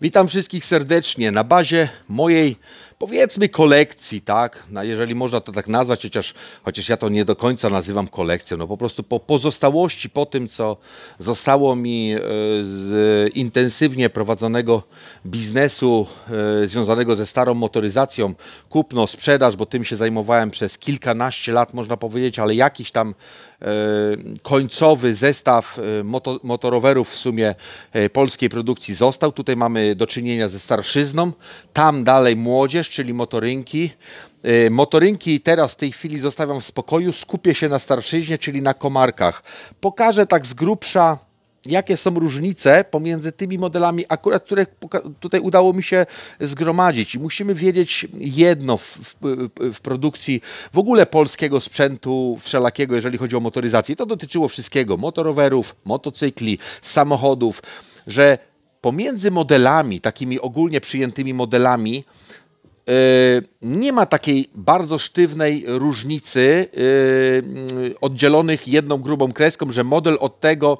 Witam wszystkich serdecznie na bazie mojej powiedzmy kolekcji, tak? No, jeżeli można to tak nazwać, chociaż, chociaż ja to nie do końca nazywam kolekcją, no po prostu po pozostałości, po tym, co zostało mi e, z intensywnie prowadzonego biznesu e, związanego ze starą motoryzacją, kupno, sprzedaż, bo tym się zajmowałem przez kilkanaście lat, można powiedzieć, ale jakiś tam e, końcowy zestaw moto, motorowerów w sumie polskiej produkcji został. Tutaj mamy do czynienia ze starszyzną, tam dalej młodzież, również, czyli motorynki. E, motorynki teraz w tej chwili zostawiam w spokoju, skupię się na starszyźnie, czyli na komarkach. Pokażę tak z grubsza, jakie są różnice pomiędzy tymi modelami, akurat które tutaj udało mi się zgromadzić. I musimy wiedzieć jedno w, w, w, produkcji w ogóle polskiego sprzętu wszelakiego, jeżeli chodzi o motoryzację. To dotyczyło wszystkiego, motorowerów, motocykli, samochodów, że pomiędzy modelami, takimi ogólnie przyjętymi modelami, Y, nie ma takiej bardzo sztywnej różnicy y, mm, oddzielonych jedną grubą kreską, że model od tego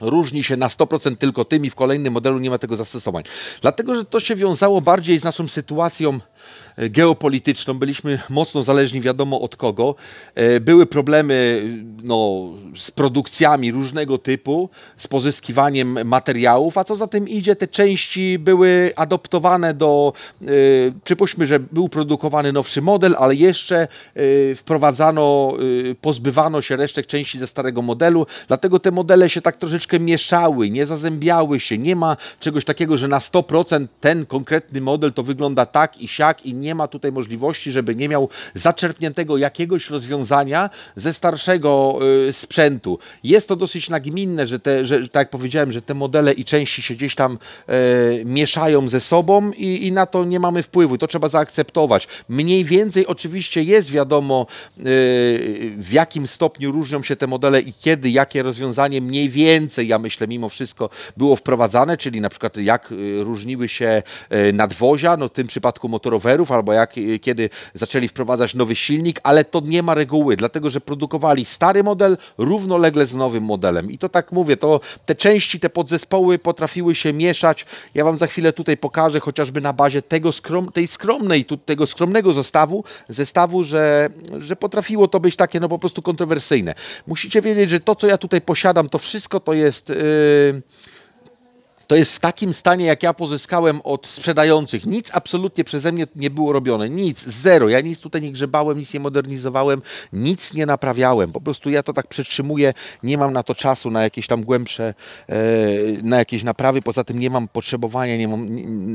różni się na 100% tylko tym i w kolejnym modelu nie ma tego zastosowań. Dlatego, że to się wiązało bardziej z naszą sytuacją geopolityczną, byliśmy mocno zależni wiadomo od kogo. E, były problemy no, z produkcjami różnego typu, z pozyskiwaniem materiałów, a co za tym idzie, te części były adoptowane do, e, przypuśćmy, że był produkowany nowszy model, ale jeszcze e, wprowadzano, pozbywano się resztek części ze starego modelu, dlatego te modele się tak troszeczkę mieszały, nie zazębiały się, nie ma czegoś takiego, że na 100% ten konkretny model to wygląda tak i siak i nie nie ma tutaj możliwości, żeby nie miał zaczerpniętego jakiegoś rozwiązania ze starszego y, sprzętu. Jest to dosyć nagminne, że, te, że tak jak powiedziałem, że te modele i części się gdzieś tam e, mieszają ze sobą i, i, na to nie mamy wpływu. To trzeba zaakceptować. Mniej więcej oczywiście jest wiadomo, e, w jakim stopniu różnią się te modele i kiedy, jakie rozwiązanie mniej więcej, ja myślę, mimo wszystko było wprowadzane, czyli na przykład jak e, różniły się nadwozia, no w tym przypadku motorowerów, albo jak, y, kiedy zaczęli wprowadzać nowy silnik, ale to nie ma reguły, dlatego że produkowali stary model równolegle z nowym modelem. I to tak mówię, to te części, te podzespoły potrafiły się mieszać. Ja Wam za chwilę tutaj pokażę, chociażby na bazie tego skrom, tej skromnej, tu, tego skromnego zestawu, zestawu że, że potrafiło to być takie no po prostu kontrowersyjne. Musicie wiedzieć, że to, co ja tutaj posiadam, to wszystko to jest... Yy to jest w takim stanie, jak ja pozyskałem od sprzedających. Nic absolutnie przeze mnie nie było robione. Nic, zero. Ja nic tutaj nie grzebałem, nic nie modernizowałem, nic nie naprawiałem. Po prostu ja to tak przetrzymuję, nie mam na to czasu, na jakieś tam głębsze, e, na jakieś naprawy. Poza tym nie mam potrzebowania, nie mam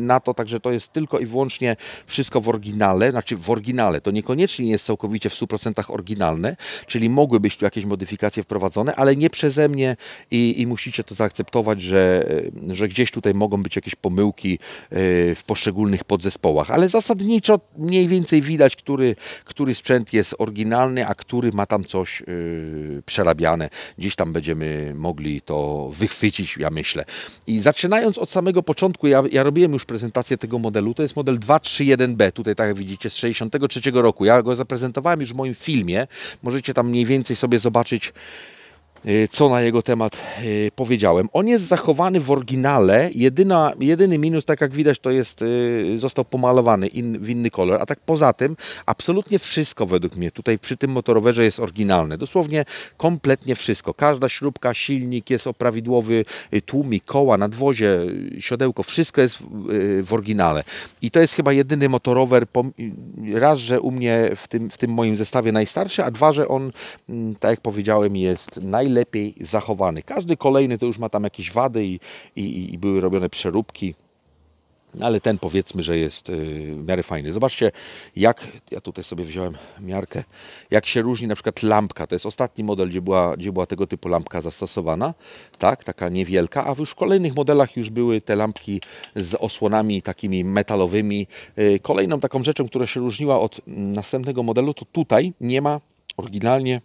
na to, także to jest tylko i wyłącznie wszystko w oryginale, znaczy w oryginale. To niekoniecznie jest całkowicie w 100% oryginalne, czyli mogły być tu jakieś modyfikacje wprowadzone, ale nie przeze mnie i, i musicie to zaakceptować, że, że że gdzieś tutaj mogą być jakieś pomyłki e, w poszczególnych podzespołach, ale zasadniczo mniej więcej widać, który, który sprzęt jest oryginalny, a który ma tam coś e, przerabiane. Gdzieś tam będziemy mogli to wychwycić, ja myślę. I zaczynając od samego początku, ja, ja robiłem już prezentację tego modelu, to jest model 231B, tutaj tak jak widzicie z 63 roku. Ja go zaprezentowałem już w moim filmie, możecie tam mniej więcej sobie zobaczyć Y, co na jego temat y, powiedziałem. On jest zachowany w oryginale. Jedyna, jedyny minus, tak jak widać, to jest y, został pomalowany in, w inny kolor. A tak poza tym, absolutnie wszystko według mnie tutaj przy tym motorowerze jest oryginalne. Dosłownie kompletnie wszystko. Każda śrubka, silnik jest oprawidłowy, tłumik, koła, nadwozie, siodełko, wszystko jest w, w oryginale. I to jest chyba jedyny motorower, raz, że u mnie w tym, w tym moim zestawie najstarszy, a dwa, że on, mm, tak jak powiedziałem, jest najlepszy najlepiej zachowany. Każdy kolejny to już ma tam jakieś wady i, i, i były robione przeróbki. Ale ten powiedzmy, że jest y, w miarę fajny. Zobaczcie, jak ja tutaj sobie wziąłem miarkę, jak się różni na przykład lampka. To jest ostatni model, gdzie była, gdzie była tego typu lampka zastosowana, tak, taka niewielka, a już w kolejnych modelach już były te lampki z osłonami takimi metalowymi. Y, kolejną taką rzeczą, która się różniła od mm, następnego modelu, to tutaj nie ma oryginalnie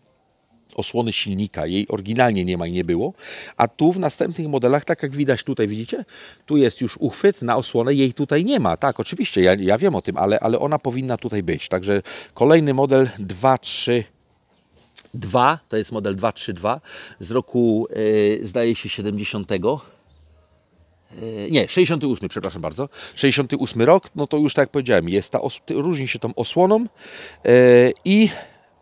osłony silnika. Jej oryginalnie nie ma i nie było. A tu w następnych modelach, tak jak widać tutaj, widzicie? Tu jest już uchwyt na osłonę, jej tutaj nie ma. Tak, oczywiście, ja, ja wiem o tym, ale, ale ona powinna tutaj być. Także kolejny model 232, to jest model 232 z roku, yy, zdaje się, 70. E, nie, 68, przepraszam bardzo. 68 rok, no to już tak jak powiedziałem, jest ta różni się tą osłoną yy, i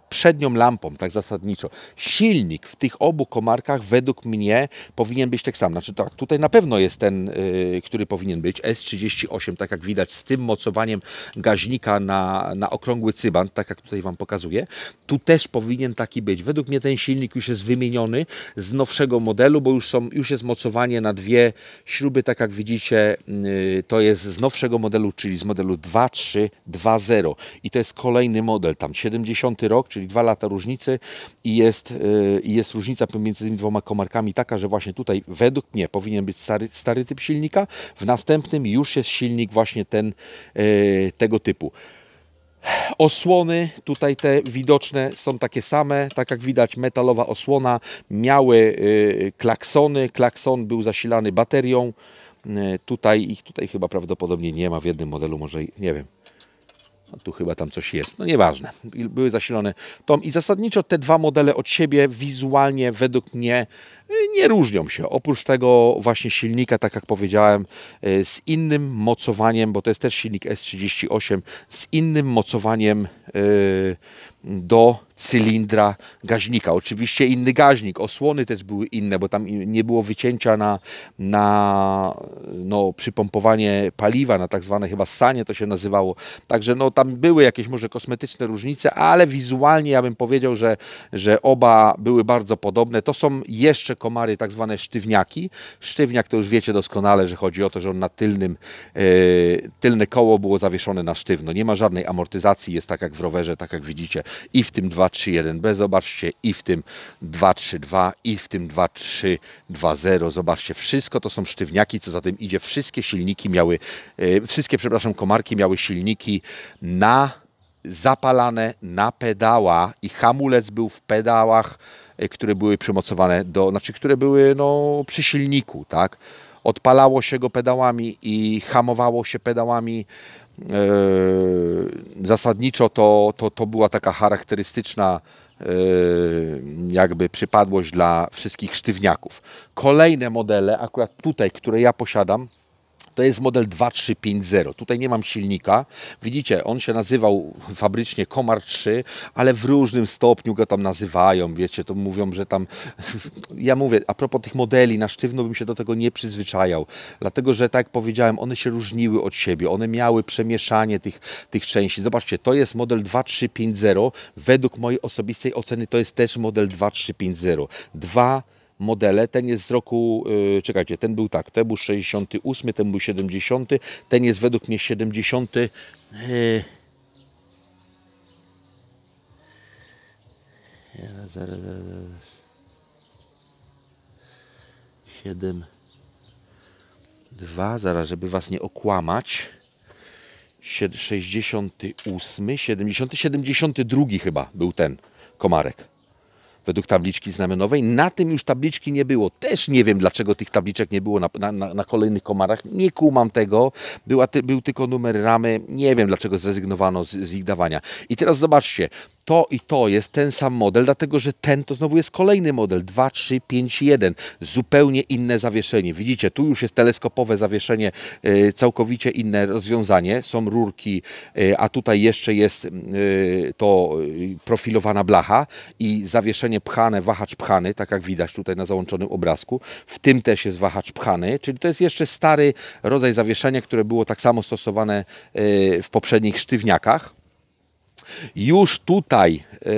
przednią lampą, tak zasadniczo. Silnik w tych obu komarkach według mnie powinien być tak sam. Znaczy tak, tutaj na pewno jest ten, yy, który powinien być, S38, tak jak widać, z tym mocowaniem gaźnika na, na okrągły cyban, tak jak tutaj Wam pokazuję. Tu też powinien taki być. Według mnie ten silnik już jest wymieniony z nowszego modelu, bo już, są, już jest mocowanie na dwie śruby, tak jak widzicie, yy, to jest z nowszego modelu, czyli z modelu 2.3.2.0 i to jest kolejny model, tam 70 rok, czyli dwa lata różnicy i jest, y, jest różnica pomiędzy tymi dwoma komarkami taka, że właśnie tutaj według mnie powinien być stary, stary typ silnika, w następnym już jest silnik właśnie ten, y, tego typu. Osłony tutaj te widoczne są takie same, tak jak widać metalowa osłona, miały y, klaksony, klakson był zasilany baterią, tutaj ich tutaj chyba prawdopodobnie nie ma w jednym modelu, może nie wiem, no, tu chyba tam coś jest, no nieważne. Były zasilone tą i zasadniczo te dwa modele od siebie wizualnie według mnie nie różnią się. Oprócz tego właśnie silnika, tak jak powiedziałem, e, z innym mocowaniem, bo to jest też silnik S38, z innym mocowaniem e, do cylindra gaźnika. Oczywiście inny gaźnik, osłony też były inne, bo tam nie było wycięcia na, na no, przypompowanie paliwa, na tak zwane chyba sanie to się nazywało. Także no, tam były jakieś może kosmetyczne różnice, ale wizualnie ja bym powiedział, że, że oba były bardzo podobne. To są jeszcze komary, tak zwane sztywniaki. Sztywniak to już wiecie doskonale, że chodzi o to, że on na tylnym, yy, tylne koło było zawieszone na sztywno. Nie ma żadnej amortyzacji, jest tak jak w rowerze, tak jak widzicie i w tym 2.3.1b, zobaczcie, i w tym 2.3.2, i w tym 2.3.2.0, zobaczcie, wszystko to są sztywniaki, co za tym idzie, wszystkie silniki miały, e, wszystkie, przepraszam, komarki miały silniki na zapalane na pedała i hamulec był w pedałach Y, które były przymocowane do, znaczy, które były no, przy silniku, tak? Odpalało się go pedałami i hamowało się pedałami. Yy, zasadniczo to, to, to była taka charakterystyczna y, jakby przypadłość dla wszystkich sztywniaków. Kolejne modele, akurat tutaj, które ja posiadam, to jest model 2350. Tutaj nie mam silnika. Widzicie, on się nazywał fabrycznie Komar 3, ale w różnym stopniu go tam nazywają, wiecie, to mówią, że tam... Ja mówię, a propos tych modeli, na sztywno bym się do tego nie przyzwyczajał, dlatego, że tak jak powiedziałem, one się różniły od siebie, one miały przemieszanie tych, tych części. Zobaczcie, to jest model 2350. Według mojej osobistej oceny to jest też model 2350. 2 modele. Ten jest z roku, yy, czekajcie, ten był tak, ten był 68, ten był 70, ten jest według mnie 70. Yy, zaraz, zaraz, zaraz. 7, 2, zaraz, żeby Was nie okłamać. 68, 70, 72 chyba był ten komarek według tabliczki znamionowej. Na tym już tabliczki nie było. Też nie wiem, dlaczego tych tabliczek nie było na, na, na kolejnych komarach. Nie kumam tego. Była, ty, był tylko numer ramy. Nie wiem, dlaczego zrezygnowano z, z ich dawania. I teraz zobaczcie, to i to jest ten sam model, dlatego że ten to znowu jest kolejny model 2, 3, 5, 1. Zupełnie inne zawieszenie. Widzicie, tu już jest teleskopowe zawieszenie, y, całkowicie inne rozwiązanie. Są rurki, y, a tutaj jeszcze jest y, to profilowana blacha i zawieszenie pchane, wahacz pchany, tak jak widać tutaj na załączonym obrazku. W tym też jest wahacz pchany, czyli to jest jeszcze stary rodzaj zawieszenia, które było tak samo stosowane w poprzednich sztywniakach. Już tutaj, e,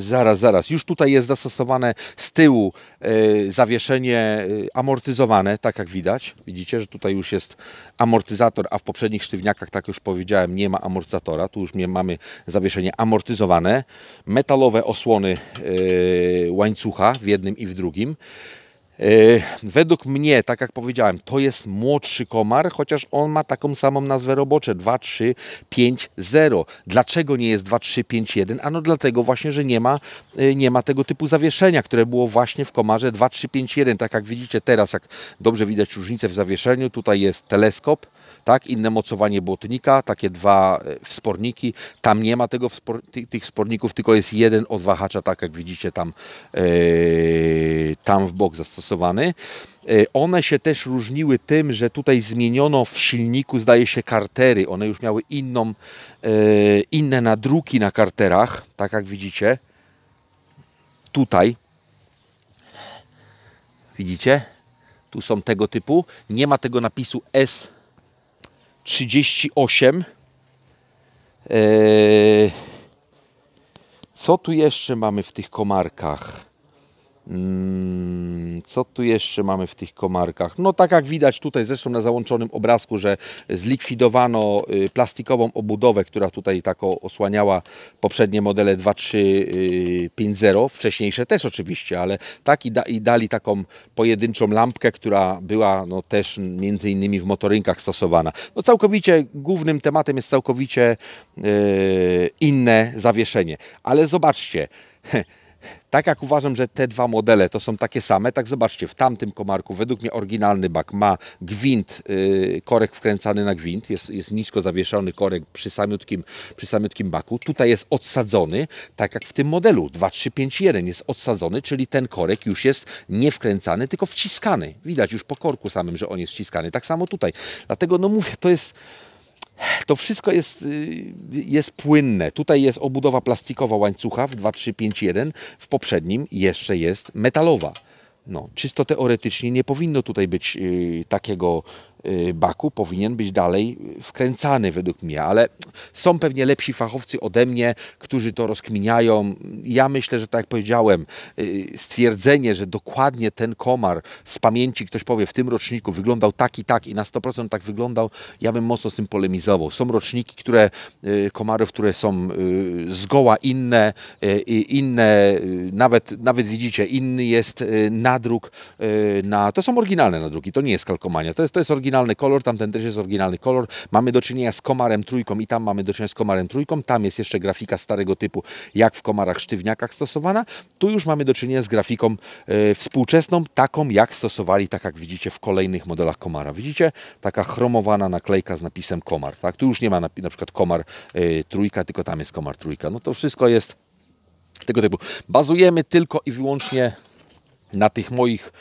zaraz, zaraz, już tutaj jest zastosowane z tyłu e, zawieszenie e, amortyzowane, tak jak widać. Widzicie, że tutaj już jest amortyzator, a w poprzednich sztywniakach, tak już powiedziałem, nie ma amortyzatora. Tu już mamy zawieszenie amortyzowane. Metalowe osłony łańcucha w jednym i w drugim. Y, według mnie, tak jak powiedziałem, to jest młodszy komar, chociaż on ma taką samą nazwę robocze 2350. Dlaczego nie jest 2351? Ano dlatego właśnie, że nie ma, y, nie ma tego typu zawieszenia, które było właśnie w komarze 2351. Tak jak widzicie teraz, jak dobrze widać różnicę w zawieszeniu, tutaj jest teleskop, tak, inne mocowanie błotnika, takie dwa y, wsporniki. Tam nie ma tego tych sporników, tylko jest jeden odwahacza, tak jak widzicie tam. Yy tam w bok zastosowany. E, one się też różniły tym, że tutaj zmieniono w silniku, zdaje się, kartery. One już miały inną, e, inne nadruki na karterach, tak jak widzicie. Tutaj. Widzicie? Tu są tego typu. Nie ma tego napisu S38. E, co tu jeszcze mamy w tych komarkach? Mm, co tu jeszcze mamy w tych komarkach? No tak jak widać tutaj zresztą na załączonym obrazku, że zlikwidowano y, plastikową obudowę, która tutaj tako osłaniała poprzednie modele 2350, y, wcześniejsze też oczywiście, ale tak i, da, i dali taką pojedynczą lampkę, która była no, też między innymi w motorynkach stosowana. No całkowicie głównym tematem jest całkowicie yy, inne zawieszenie, ale zobaczcie, Tak jak uważam, że te dwa modele to są takie same, tak zobaczcie, w tamtym komarku według mnie oryginalny bak ma gwint, y, korek wkręcany na gwint, jest, jest nisko zawieszony korek przy samiutkim, przy samiutkim baku. Tutaj jest odsadzony, tak jak w tym modelu 2351 jest odsadzony, czyli ten korek już jest nie wkręcany, tylko wciskany. Widać już po korku samym, że on jest ściskany. Tak samo tutaj. Dlatego no mówię, to jest to wszystko jest, y, jest płynne. Tutaj jest obudowa plastikowa łańcucha w 2351, w poprzednim jeszcze jest metalowa. No, czysto teoretycznie nie powinno tutaj być y, takiego Y, Baku powinien być dalej wkręcany według mnie, ale są pewnie lepsi fachowcy ode mnie, którzy to rozkminiają. Ja myślę, że tak jak powiedziałem, y, stwierdzenie, że dokładnie ten komar z pamięci ktoś powie w tym roczniku wyglądał tak i tak i na 100% tak wyglądał, ja bym mocno z tym polemizował. Są roczniki, które y, komarów, które są zgoła inne, inne nawet, nawet widzicie, inny jest nadruk na, to są oryginalne nadruki, to nie jest kalkomania, to jest, to jest oryginalne oryginalny kolor, tamten też jest oryginalny kolor. Mamy do czynienia z komarem trójką i tam mamy do czynienia z komarem trójką. Tam jest jeszcze grafika starego typu, jak w komarach sztywniakach stosowana. Tu już mamy do czynienia z grafiką e, współczesną, taką jak stosowali, tak jak widzicie w kolejnych modelach komara. Widzicie? Taka chromowana naklejka z napisem komar. Tak? Tu już nie ma na, na przykład komar y, trójka, tylko tam jest komar trójka. No to wszystko jest tego typu. Bazujemy tylko i wyłącznie na tych moich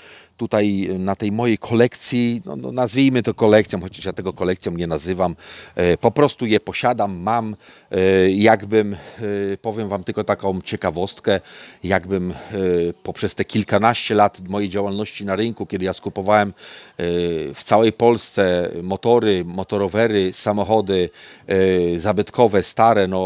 tutaj e, na tej mojej kolekcji, no, no nazwijmy to kolekcją, chociaż ja tego kolekcją nie nazywam, e, po prostu je posiadam, mam, e, jakbym, powiem Wam tylko taką ciekawostkę, jakbym poprzez te kilkanaście lat mojej działalności na rynku, kiedy ja skupowałem w całej Polsce motory, motorowery, samochody zabytkowe, stare, no,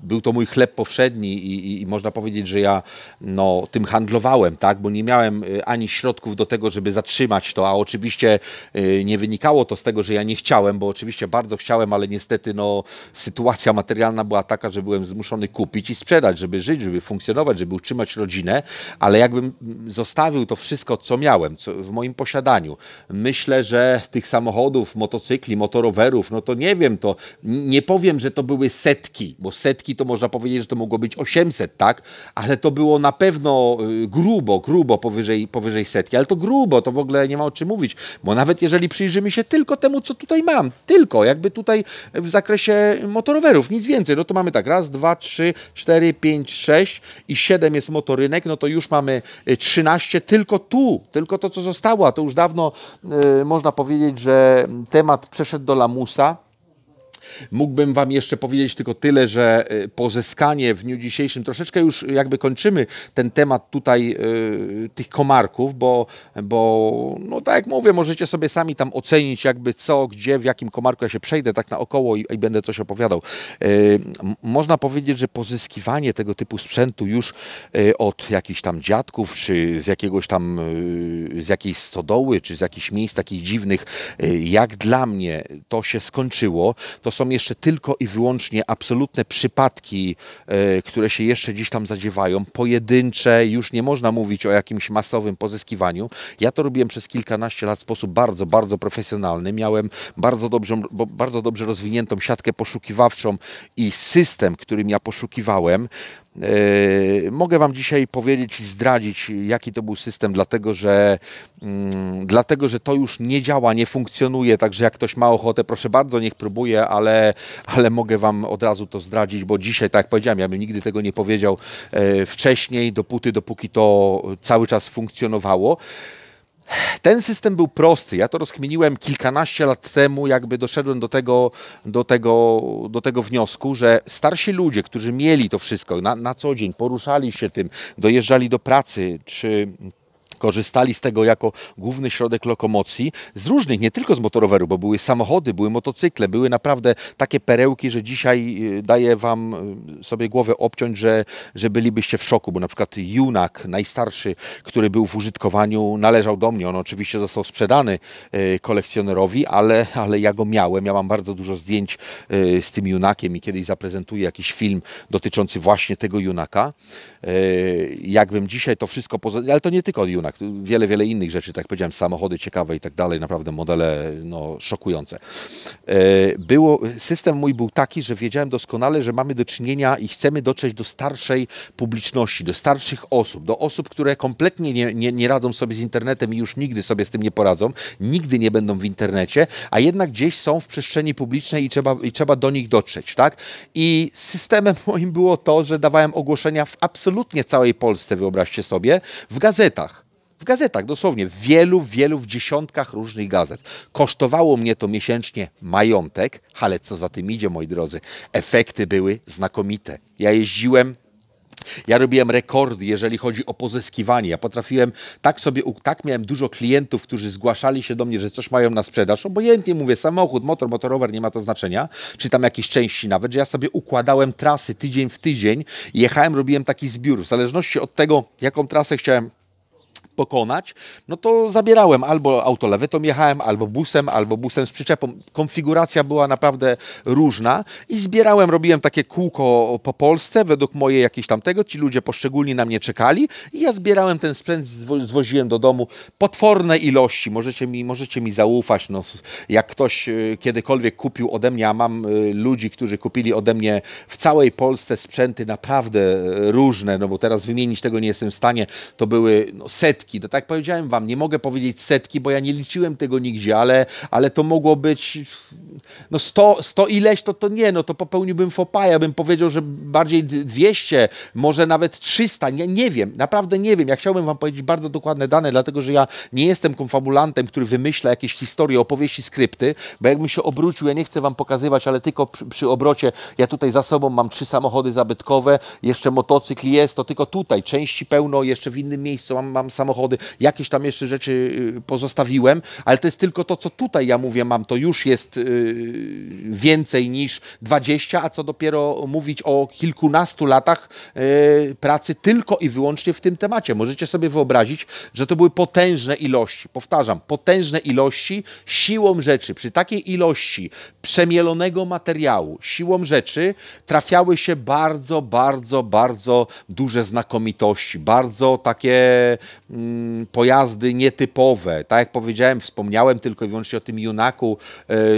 był to mój chleb powszedni i, i, i można powiedzieć, że ja no, tym handlowałem, tak, bo nie miałem ani środków do tego, żeby zatrzymać to, a oczywiście y, nie wynikało to z tego, że ja nie chciałem, bo oczywiście bardzo chciałem, ale niestety no, sytuacja materialna była taka, że byłem zmuszony kupić i sprzedać, żeby żyć, żeby funkcjonować, żeby utrzymać rodzinę, ale jakbym zostawił to wszystko, co miałem, co w moim posiadaniu, myślę, że tych samochodów, motocykli, motorowerów, no to nie wiem, to nie powiem, że to były setki, bo setki to można powiedzieć, że to mogło być 800, tak? Ale to było na pewno y, grubo, grubo powyżej, powyżej setki, ale to grubo, to w ogóle nie ma o czym mówić, bo nawet jeżeli przyjrzymy się tylko temu, co tutaj mam, tylko jakby tutaj w zakresie motorowerów, nic więcej, no to mamy tak, raz, dwa, trzy, cztery, pięć, sześć i siedem jest motorynek, no to już mamy y, trzynaście tylko tu, tylko to, co zostało, a to już dawno y, można powiedzieć, że temat przeszedł do lamusa, Mógłbym Wam jeszcze powiedzieć tylko tyle, że y, pozyskanie w dniu dzisiejszym, troszeczkę już jakby kończymy ten temat tutaj y, tych komarków, bo, bo no tak jak mówię, możecie sobie sami tam ocenić jakby co, gdzie, w jakim komarku ja się przejdę tak naokoło i, i będę coś opowiadał. Y, można powiedzieć, że pozyskiwanie tego typu sprzętu już y, od jakichś tam dziadków, czy z jakiegoś tam, y, z jakiejś stodoły, czy z jakichś miejsc takich dziwnych, y, jak dla mnie to się skończyło, to są jeszcze tylko i wyłącznie absolutne przypadki, e, które się jeszcze gdzieś tam zadziewają, pojedyncze, już nie można mówić o jakimś masowym pozyskiwaniu. Ja to robiłem przez kilkanaście lat w sposób bardzo, bardzo profesjonalny. Miałem bardzo dobrze, bardzo dobrze rozwiniętą siatkę poszukiwawczą i system, którym ja poszukiwałem. Yy, mogę Wam dzisiaj powiedzieć i zdradzić, jaki to był system, dlatego że, mm, dlatego że to już nie działa, nie funkcjonuje. Także jak ktoś ma ochotę, proszę bardzo, niech próbuje, ale, ale mogę Wam od razu to zdradzić, bo dzisiaj, tak jak powiedziałem, ja bym nigdy tego nie powiedział yy, wcześniej, dopóty, dopóki to cały czas funkcjonowało. Ten system był prosty. Ja to rozkminiłem kilkanaście lat temu, jakby doszedłem do tego, do tego, do tego wniosku, że starsi ludzie, którzy mieli to wszystko na, na co dzień, poruszali się tym, dojeżdżali do pracy, czy korzystali z tego jako główny środek lokomocji z różnych, nie tylko z motoroweru, bo były samochody, były motocykle, były naprawdę takie perełki, że dzisiaj y, daję wam y, sobie głowę obciąć, że, że bylibyście w szoku, bo na przykład Junak, najstarszy, który był w użytkowaniu, należał do mnie. On oczywiście został sprzedany y, kolekcjonerowi, ale, ale ja go miałem. Ja mam bardzo dużo zdjęć z tym Junakiem i kiedyś zaprezentuję jakiś film dotyczący właśnie tego Junaka. Jakbym dzisiaj to wszystko... Ale to nie tylko Junak Wiele, wiele innych rzeczy, tak jak powiedziałem, samochody ciekawe i tak dalej, naprawdę modele no, szokujące. E, było, system mój był taki, że wiedziałem doskonale, że mamy do czynienia i chcemy dotrzeć do starszej publiczności, do starszych osób, do osób, które kompletnie nie, nie, nie radzą sobie z internetem i już nigdy sobie z tym nie poradzą, nigdy nie będą w internecie, a jednak gdzieś są w przestrzeni publicznej i trzeba, i trzeba do nich dotrzeć, tak? I systemem moim było to, że dawałem ogłoszenia w absolutnie całej Polsce, wyobraźcie sobie, w gazetach w gazetach dosłownie, w wielu, wielu, w dziesiątkach różnych gazet. Kosztowało mnie to miesięcznie majątek, ale co za tym idzie, moi drodzy, efekty były znakomite. Ja jeździłem ja robiłem rekordy, jeżeli chodzi o pozyskiwanie. Ja potrafiłem, tak sobie, tak miałem dużo klientów, którzy zgłaszali się do mnie, że coś mają na sprzedaż. Obojętnie mówię, samochód, motor, motorower, nie ma to znaczenia, czy tam jakieś części nawet, że ja sobie układałem trasy tydzień w tydzień, jechałem, robiłem taki zbiór. W zależności od tego, jaką trasę chciałem pokonać, no to zabierałem albo autolewetą jechałem, albo busem, albo busem z przyczepą. Konfiguracja była naprawdę różna i zbierałem, robiłem takie kółko po Polsce, według mojej jakiejś tamtego, ci ludzie poszczególni na mnie czekali i ja zbierałem ten sprzęt, zwo zwoziłem do domu potworne ilości, możecie mi, możecie mi zaufać, no, jak ktoś y, kiedykolwiek kupił ode mnie, a mam y, ludzi, którzy kupili ode mnie w całej Polsce sprzęty naprawdę y, różne, no bo teraz wymienić tego nie jestem w stanie, to były no, setki setki. To no tak powiedziałem wam, nie mogę powiedzieć setki, bo ja nie liczyłem tego nigdzie, ale, ale to mogło być no 100, 100 ileś, to, to nie, no to popełniłbym fopa, ja bym powiedział, że bardziej 200, może nawet 300, nie, nie wiem, naprawdę nie wiem. Ja chciałbym wam powiedzieć bardzo dokładne dane, dlatego, że ja nie jestem konfabulantem, który wymyśla jakieś historie, opowieści, skrypty, bo jakbym się obrócił, ja nie chcę wam pokazywać, ale tylko przy, przy obrocie, ja tutaj za sobą mam trzy samochody zabytkowe, jeszcze motocykl jest, to tylko tutaj, części pełno, jeszcze w innym miejscu mam, mam samochody, jakieś tam jeszcze rzeczy y, pozostawiłem, ale to jest tylko to, co tutaj ja mówię, mam, to już jest y, więcej niż 20, a co dopiero mówić o kilkunastu latach e, pracy tylko i wyłącznie w tym temacie. Możecie sobie wyobrazić, że to były potężne ilości, powtarzam, potężne ilości siłą rzeczy, przy takiej ilości przemielonego materiału, siłą rzeczy trafiały się bardzo, bardzo, bardzo duże znakomitości, bardzo takie mm, pojazdy nietypowe. Tak jak powiedziałem, wspomniałem tylko i wyłącznie o tym junaku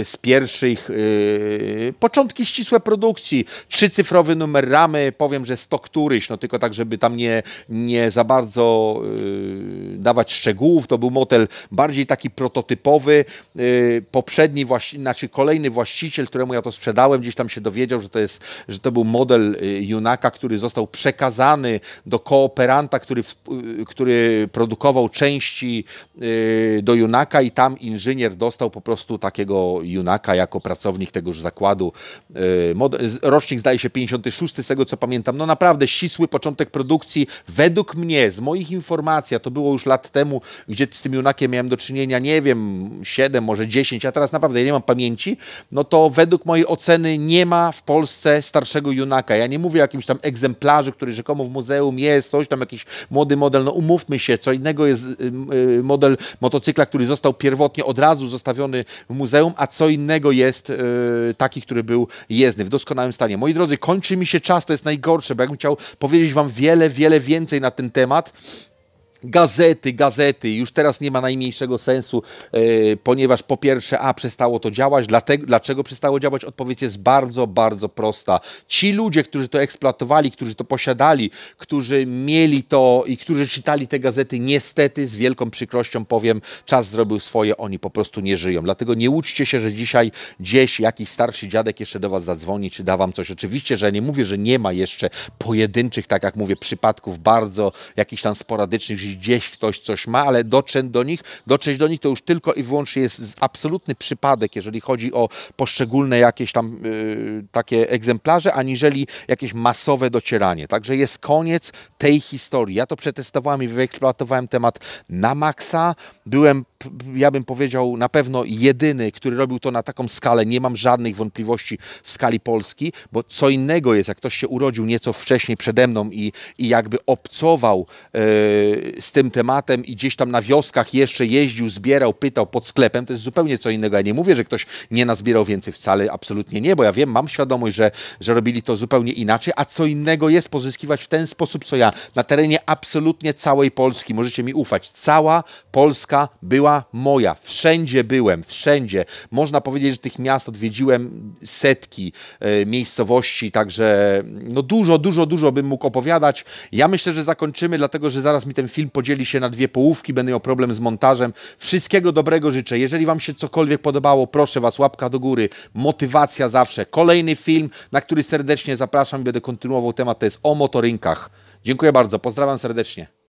y, z pierwszym pierwszych, yy, początki ścisłe produkcji, trzycyfrowy numer ramy, powiem, że sto któryś, no tylko tak, żeby tam nie, nie za bardzo yy, dawać szczegółów, to był model bardziej taki prototypowy, yy, poprzedni, właści- znaczy kolejny właściciel, któremu ja to sprzedałem, gdzieś tam się dowiedział, że to jest, że to był model y, Junaka, który został przekazany do kooperanta, który, w, y, który produkował części y, do Junaka i tam inżynier dostał po prostu takiego Junaka Polaka jako pracownik tegoż zakładu. Y, rocznik zdaje się 56, z tego co pamiętam. No naprawdę ścisły początek produkcji. Według mnie, z moich informacji, a to było już lat temu, gdzie z tym junakiem miałem do czynienia, nie wiem, 7, może 10, a teraz naprawdę ja nie mam pamięci, no to według mojej oceny nie ma w Polsce starszego junaka. Ja nie mówię o jakimś tam egzemplarzu, który rzekomo w muzeum jest, coś tam, jakiś młody model. No umówmy się, co innego jest y, model motocykla, który został pierwotnie od razu zostawiony w muzeum, a co innego innego jest y, taki, który był jezdny, w doskonałym stanie. Moi drodzy, kończy mi się czas, to jest najgorsze, bo bym chciał powiedzieć Wam wiele, wiele więcej na ten temat, Gazety, gazety, już teraz nie ma najmniejszego sensu, yy, ponieważ po pierwsze, a przestało to działać. Dlatego, dlaczego przestało działać? Odpowiedź jest bardzo, bardzo prosta. Ci ludzie, którzy to eksploatowali, którzy to posiadali, którzy mieli to i którzy czytali te gazety, niestety, z wielką przykrością powiem, czas zrobił swoje, oni po prostu nie żyją. Dlatego nie uczcie się, że dzisiaj gdzieś jakiś starszy dziadek jeszcze do Was zadzwoni, czy da Wam coś. Oczywiście, że nie mówię, że nie ma jeszcze pojedynczych, tak jak mówię, przypadków bardzo jakichś tam sporadycznych, gdzieś ktoś coś ma, ale dotrzeć do nich, dotrzeć do nich to już tylko i wyłącznie jest absolutny przypadek, jeżeli chodzi o poszczególne jakieś tam y, takie egzemplarze, aniżeli jakieś masowe docieranie. Także jest koniec tej historii. Ja to przetestowałem i wyeksploatowałem temat na maksa. Byłem ja bym powiedział, na pewno jedyny, który robił to na taką skalę. Nie mam żadnych wątpliwości w skali Polski, bo co innego jest, jak ktoś się urodził nieco wcześniej przede mną i, i jakby obcował e, z tym tematem i gdzieś tam na wioskach jeszcze jeździł, zbierał, pytał pod sklepem, to jest zupełnie co innego. Ja nie mówię, że ktoś nie nazbierał więcej wcale, absolutnie nie, bo ja wiem, mam świadomość, że, że robili to zupełnie inaczej, a co innego jest pozyskiwać w ten sposób, co ja, na terenie absolutnie całej Polski, możecie mi ufać, cała Polska była moja, wszędzie byłem, wszędzie. Można powiedzieć, że tych miast odwiedziłem setki e, miejscowości, także no dużo, dużo, dużo bym mógł opowiadać. Ja myślę, że zakończymy, dlatego że zaraz mi ten film podzieli się na dwie połówki, będę miał problem z montażem. Wszystkiego dobrego życzę. Jeżeli Wam się cokolwiek podobało, proszę Was, łapka do góry, motywacja zawsze. Kolejny film, na który serdecznie zapraszam i będę kontynuował temat, to jest o motorynkach. Dziękuję bardzo, pozdrawiam serdecznie.